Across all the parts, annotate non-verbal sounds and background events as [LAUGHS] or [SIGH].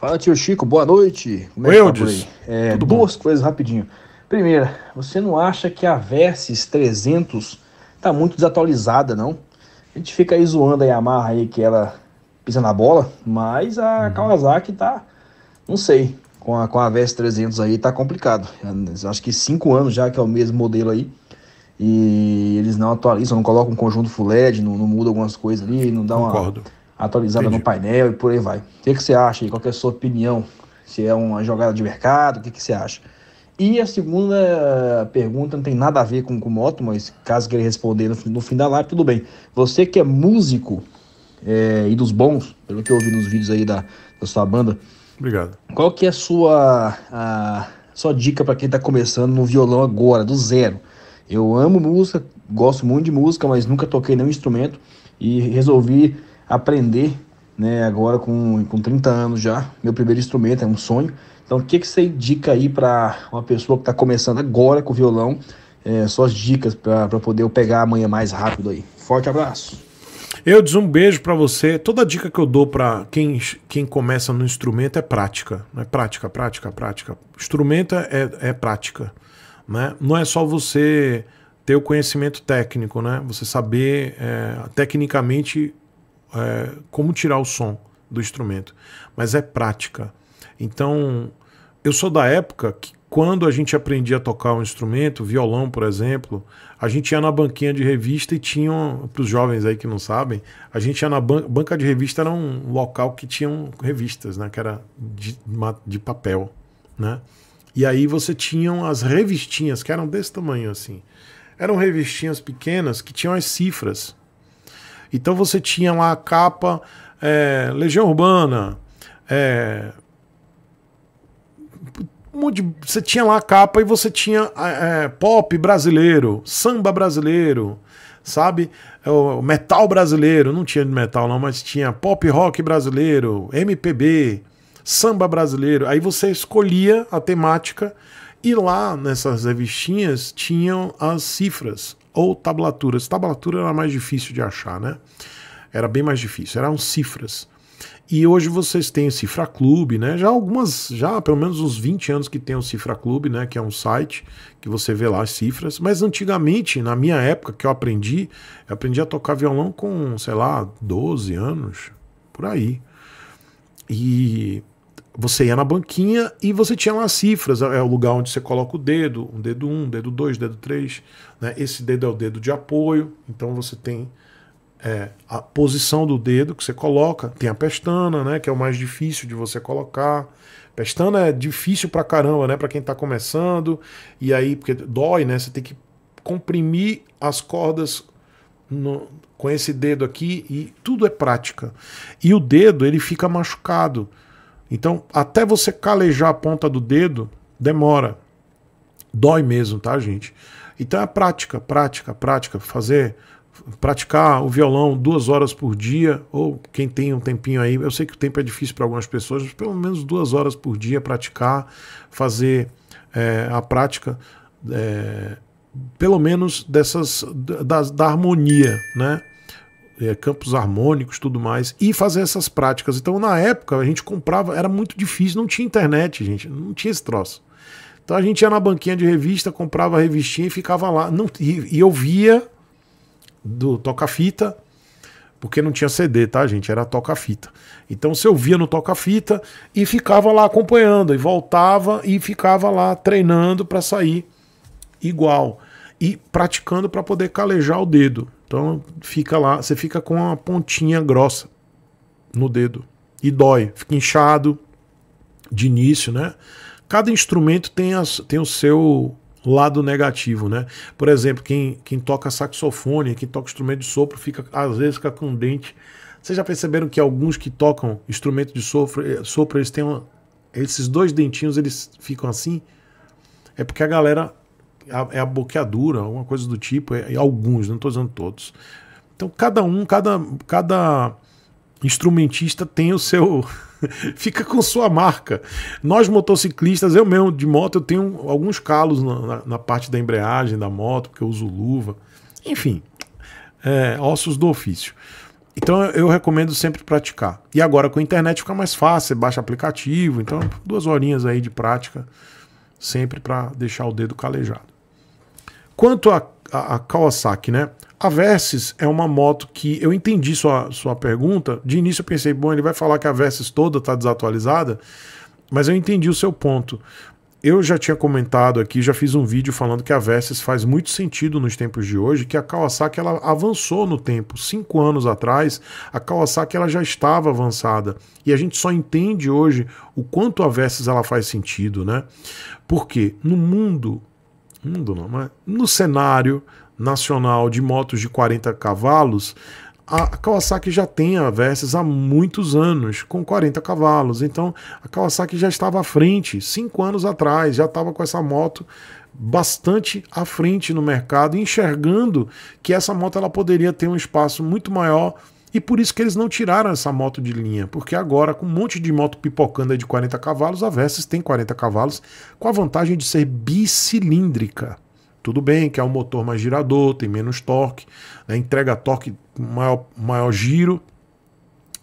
Fala, tio Chico, boa noite. Como é tá Eudes, é, Tudo duas bom? coisas rapidinho. Primeira, você não acha que a Versys 300 tá muito desatualizada, não? A gente fica aí zoando a Yamaha aí que ela pisa na bola, mas a uhum. Kawasaki tá, não sei, com a, com a Versys 300 aí tá complicado. Acho que cinco anos já que é o mesmo modelo aí e eles não atualizam, não colocam um conjunto full LED, não, não muda algumas coisas ali, não dá Concordo. uma atualizada Entendi. no painel e por aí vai. O que, é que você acha aí? Qual é a sua opinião? Se é uma jogada de mercado, o que, é que você acha? E a segunda pergunta não tem nada a ver com, moto, mas caso queira responder no, no fim da live, tudo bem. Você que é músico é, e dos bons, pelo que eu ouvi nos vídeos aí da, da sua banda. Obrigado. Qual que é a sua, a, sua dica para quem está começando no violão agora, do zero? Eu amo música, gosto muito de música, mas nunca toquei nenhum instrumento e resolvi aprender, né, agora com, com 30 anos já, meu primeiro instrumento, é um sonho. Então, o que, que você indica aí para uma pessoa que está começando agora com o violão? É, suas dicas para poder eu pegar amanhã mais rápido aí. Forte abraço. Eu diz um beijo para você. Toda dica que eu dou para quem, quem começa no instrumento é prática. é Prática, prática, prática. Instrumento é, é, é prática. Né? Não é só você ter o conhecimento técnico, né? Você saber é, tecnicamente é, como tirar o som do instrumento, mas é prática. Então, eu sou da época que quando a gente aprendia a tocar um instrumento, violão, por exemplo, a gente ia na banquinha de revista e tinha, para os jovens aí que não sabem, a gente ia na ban banca de revista era um local que tinham revistas, né, que era de, de papel, né? E aí você tinha as revistinhas que eram desse tamanho assim. Eram revistinhas pequenas que tinham as cifras então você tinha lá a capa é, Legião Urbana, é, você tinha lá a capa e você tinha é, é pop brasileiro, samba brasileiro, sabe? É, o metal brasileiro, não tinha de metal não, mas tinha pop rock brasileiro, MPB, samba brasileiro. Aí você escolhia a temática e lá nessas revistinhas tinham as cifras ou tablaturas. Tablatura era mais difícil de achar, né? Era bem mais difícil, eram cifras. E hoje vocês têm o Cifra Clube, né? Já algumas, já pelo menos uns 20 anos que tem o Cifra Clube, né? Que é um site que você vê lá as cifras. Mas antigamente, na minha época que eu aprendi, eu aprendi a tocar violão com, sei lá, 12 anos, por aí. E você ia na banquinha e você tinha lá cifras, é o lugar onde você coloca o dedo, um dedo 1, um, dedo 2, dedo 3. Né? Esse dedo é o dedo de apoio, então você tem é, a posição do dedo que você coloca, tem a pestana, né, que é o mais difícil de você colocar. Pestana é difícil pra caramba, né, para quem tá começando, e aí porque dói, né, você tem que comprimir as cordas no, com esse dedo aqui e tudo é prática. E o dedo, ele fica machucado. Então, até você calejar a ponta do dedo, demora. Dói mesmo, tá, gente? Então é prática, prática, prática. Fazer, praticar o violão duas horas por dia, ou quem tem um tempinho aí, eu sei que o tempo é difícil para algumas pessoas, mas pelo menos duas horas por dia praticar, fazer é, a prática. É, pelo menos dessas da, da harmonia, né? é, campos harmônicos, tudo mais, e fazer essas práticas. Então, na época, a gente comprava, era muito difícil, não tinha internet, gente, não tinha esse troço. Então a gente ia na banquinha de revista, comprava a revistinha e ficava lá. Não, e, e eu via do toca-fita, porque não tinha CD, tá, gente? Era toca-fita. Então se eu via no toca-fita e ficava lá acompanhando, e voltava e ficava lá treinando para sair igual e praticando para poder calejar o dedo. Então fica lá, você fica com a pontinha grossa no dedo e dói, fica inchado de início, né? Cada instrumento tem, as, tem o seu lado negativo, né? Por exemplo, quem, quem toca saxofone, quem toca instrumento de sopro, fica às vezes fica com um dente. Vocês já perceberam que alguns que tocam instrumento de sopro, eh, sopro eles têm uma, esses dois dentinhos, eles ficam assim? É porque a galera é, é a boqueadura, alguma coisa do tipo, é, é alguns, não estou dizendo todos. Então cada um, cada, cada instrumentista tem o seu. [LAUGHS] fica com sua marca. Nós motociclistas, eu mesmo de moto, eu tenho alguns calos na, na, na parte da embreagem da moto, porque eu uso luva. Enfim, é, ossos do ofício. Então eu recomendo sempre praticar. E agora com a internet fica mais fácil, você baixa aplicativo, então duas horinhas aí de prática sempre para deixar o dedo calejado. Quanto a, a, a, Kawasaki, né? A Versys é uma moto que eu entendi sua, sua pergunta. De início eu pensei, bom, ele vai falar que a Versys toda está desatualizada, mas eu entendi o seu ponto. Eu já tinha comentado aqui, já fiz um vídeo falando que a Versys faz muito sentido nos tempos de hoje, que a Kawasaki ela avançou no tempo. Cinco anos atrás, a Kawasaki ela já estava avançada. E a gente só entende hoje o quanto a Versys ela faz sentido, né? Porque no mundo, mundo não, mas no cenário nacional de motos de 40 cavalos, a Kawasaki já tem a Versys há muitos anos, com 40 cavalos. Então a Kawasaki já estava à frente, cinco anos atrás, já estava com essa moto bastante à frente no mercado, enxergando que essa moto ela poderia ter um espaço muito maior. E por isso que eles não tiraram essa moto de linha, porque agora, com um monte de moto pipocando de 40 cavalos, a Versys tem 40 cavalos, com a vantagem de ser bicilíndrica. Tudo bem que é um motor mais girador, tem menos torque, né, entrega torque maior, maior giro.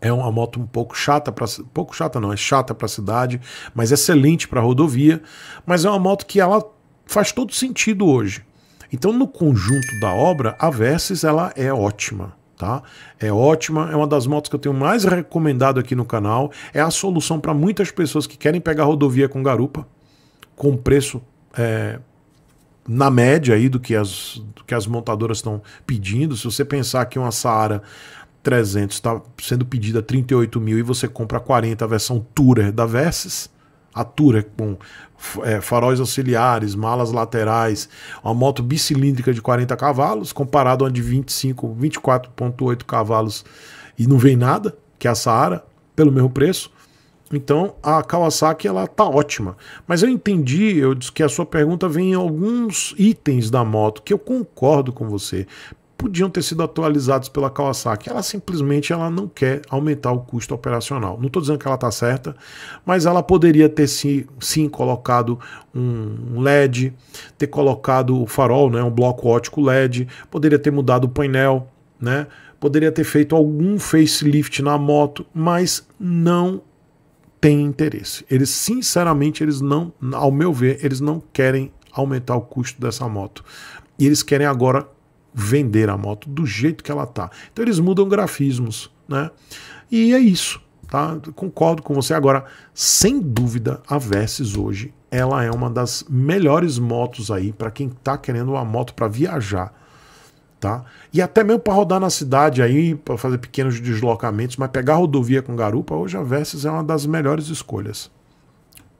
É uma moto um pouco chata para pouco chata não, é chata para a cidade, mas excelente para rodovia, mas é uma moto que ela faz todo sentido hoje. Então, no conjunto da obra, a Versys ela é ótima. Tá? É ótima, é uma das motos que eu tenho mais recomendado aqui no canal. É a solução para muitas pessoas que querem pegar rodovia com garupa, com preço é, na média aí do que as, do que as montadoras estão pedindo. Se você pensar que uma Saara 300 está sendo pedida 38 mil e você compra 40 a versão Tourer da Versys, a Tourer com é, faróis auxiliares, malas laterais, uma moto bicilíndrica de 40 cavalos, comparado a de 25, 24.8 cavalos e não vem nada, que é a Saara, pelo mesmo preço. Então a Kawasaki ela tá ótima. Mas eu entendi, eu disse que a sua pergunta vem em alguns itens da moto que eu concordo com você. Podiam ter sido atualizados pela Kawasaki. Ela simplesmente ela não quer aumentar o custo operacional. Não estou dizendo que ela está certa, mas ela poderia ter sim, sim colocado um LED, ter colocado o farol, né, um bloco ótico LED, poderia ter mudado o painel, né, poderia ter feito algum facelift na moto, mas não têm interesse. Eles, sinceramente, eles não, ao meu ver, eles não querem aumentar o custo dessa moto. E eles querem agora vender a moto do jeito que ela tá. Então eles mudam grafismos, né? E é isso, tá? Concordo com você agora, sem dúvida, a Versys hoje ela é uma das melhores motos aí para quem tá querendo uma moto para viajar tá? E até mesmo para rodar na cidade aí, para fazer pequenos deslocamentos, mas pegar rodovia com garupa, hoje a Versys é uma das melhores escolhas.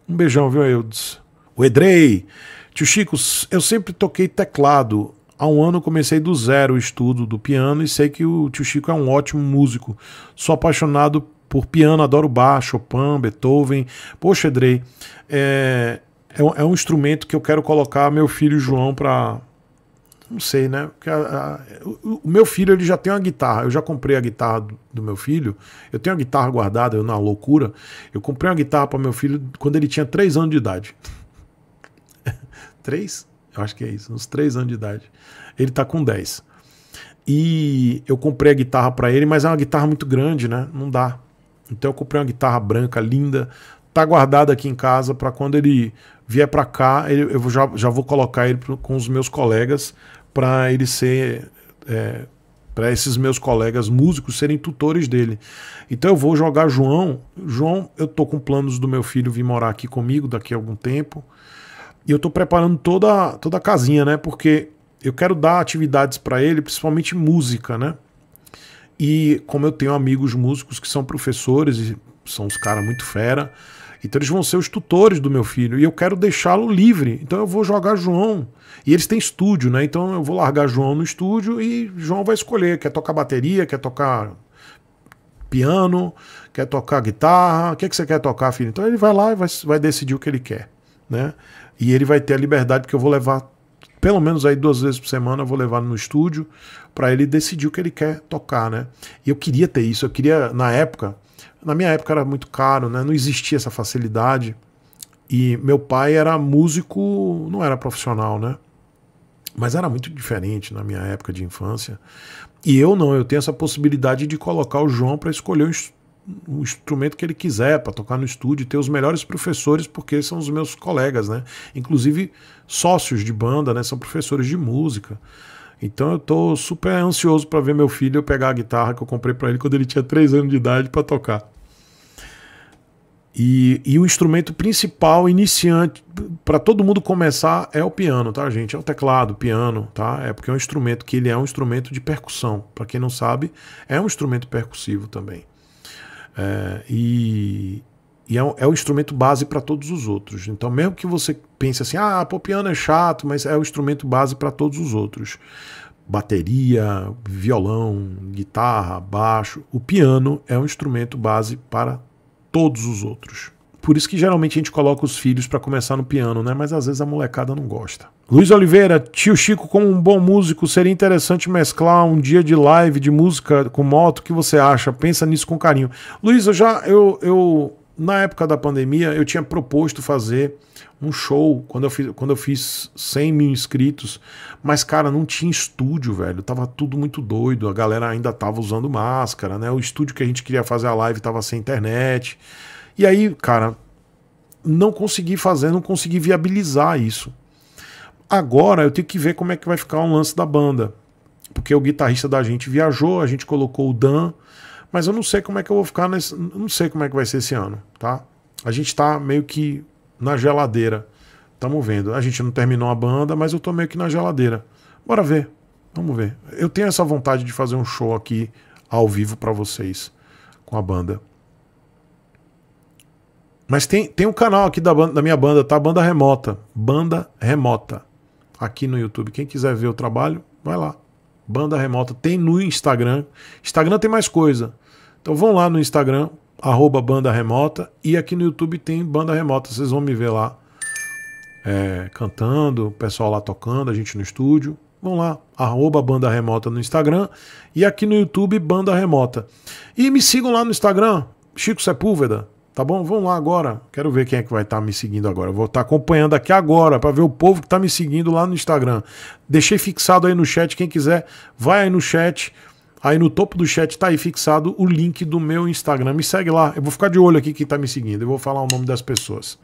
Um beijão, viu, Eudes? O Edrei! Tio Chico, eu sempre toquei teclado. Há um ano comecei do zero o estudo do piano e sei que o tio Chico é um ótimo músico. Sou apaixonado por piano, adoro Bach, Chopin, Beethoven. Poxa, Edrei, é, é, é um instrumento que eu quero colocar meu filho João para não sei, né? Porque a, a, o, o, meu filho ele já tem uma guitarra. Eu já comprei a guitarra do, do, meu filho. Eu tenho a guitarra guardada, eu na loucura. Eu comprei uma guitarra para meu filho quando ele tinha 3 anos de idade. 3? [LAUGHS] eu acho que é isso, uns 3 anos de idade. Ele tá com 10. E eu comprei a guitarra para ele, mas é uma guitarra muito grande, né? Não dá. Então eu comprei uma guitarra branca linda, tá guardada aqui em casa para quando ele vier para cá, eu já, já vou colocar ele com os meus colegas para ele ser. É, para esses meus colegas músicos serem tutores dele. Então eu vou jogar João. João, eu tô com planos do meu filho vir morar aqui comigo daqui a algum tempo. E eu tô preparando toda, toda a casinha, né? Porque eu quero dar atividades para ele, principalmente música, né? E como eu tenho amigos músicos que são professores e são uns caras muito fera, então eles vão ser os tutores do meu filho e eu quero deixá-lo livre. Então eu vou jogar João. E eles têm estúdio, né? Então eu vou largar João no estúdio e João vai escolher, quer tocar bateria, quer tocar piano, quer tocar guitarra, o que, é que você quer tocar, filho? Então ele vai lá e vai, vai decidir o que ele quer, né? E ele vai ter a liberdade, porque eu vou levar pelo menos aí duas vezes por semana eu vou levar no estúdio para ele decidir o que ele quer tocar, né? E eu queria ter isso, eu queria na época na minha época era muito caro, né? Não existia essa facilidade. E meu pai era músico, não era profissional, né? Mas era muito diferente na minha época de infância. E eu não, eu tenho essa possibilidade de colocar o João para escolher o, instrumento que ele quiser, para tocar no estúdio, ter os melhores professores, porque são os meus colegas, né? Inclusive sócios de banda, né? São professores de música. Então eu tô super ansioso para ver meu filho pegar a guitarra que eu comprei para ele quando ele tinha 3 anos de idade para tocar. E, e o instrumento principal iniciante para todo mundo começar é o piano, tá, gente? É o teclado, piano, tá? É porque é um instrumento que ele é um instrumento de percussão. Para quem não sabe, é um instrumento percussivo também. É, e, e é, é, o instrumento base para todos os outros. Então, mesmo que você pense assim, ah, pô, piano é chato, mas é o instrumento base para todos os outros. Bateria, violão, guitarra, baixo. O piano é um instrumento base para todos os outros. Por isso que geralmente a gente coloca os filhos para começar no piano, né? Mas às vezes a molecada não gosta. Luiz Oliveira, tio Chico, como um bom músico, seria interessante mesclar um dia de live de música com moto. O que você acha? Pensa nisso com carinho. Luiz, eu já eu, eu na época da pandemia, eu tinha proposto fazer um show quando eu fiz, quando eu fiz 100 mil inscritos, mas, cara, não tinha estúdio, velho. Tava tudo muito doido, a galera ainda tava usando máscara, né? O estúdio que a gente queria fazer a live tava sem internet. E aí, cara, não consegui fazer, não consegui viabilizar isso. Agora eu tenho que ver como é que vai ficar o lance da banda. Porque o guitarrista da gente viajou, a gente colocou o Dan mas eu não sei como é que eu vou ficar nesse. Não sei como é que vai ser esse ano, tá? A gente tá meio que na geladeira. Estamos vendo. A gente não terminou a banda, mas eu tô meio que na geladeira. Bora ver. Vamos ver. Eu tenho essa vontade de fazer um show aqui ao vivo para vocês com a banda. Mas tem, tem um canal aqui da, banda, da minha banda, tá? Banda Remota. Banda Remota. Aqui no YouTube. Quem quiser ver o trabalho, vai lá. Banda Remota. Tem no Instagram. Instagram tem mais coisa. Então vão lá no Instagram, arroba Banda Remota, e aqui no YouTube tem Banda Remota, vocês vão me ver lá é, cantando, o pessoal lá tocando, a gente no estúdio. Vão lá, arroba Banda Remota no Instagram e aqui no YouTube Banda Remota. E me sigam lá no Instagram, Chico Sepúlveda, tá bom? Vão lá agora. Quero ver quem é que vai estar tá me seguindo agora. Eu vou estar tá acompanhando aqui agora para ver o povo que está me seguindo lá no Instagram. Deixei fixado aí no chat, quem quiser, vai aí no chat Aí no topo do chat tá aí fixado o link do meu Instagram. Me segue lá. Eu vou ficar de olho aqui quem tá me seguindo. Eu vou falar o nome das pessoas.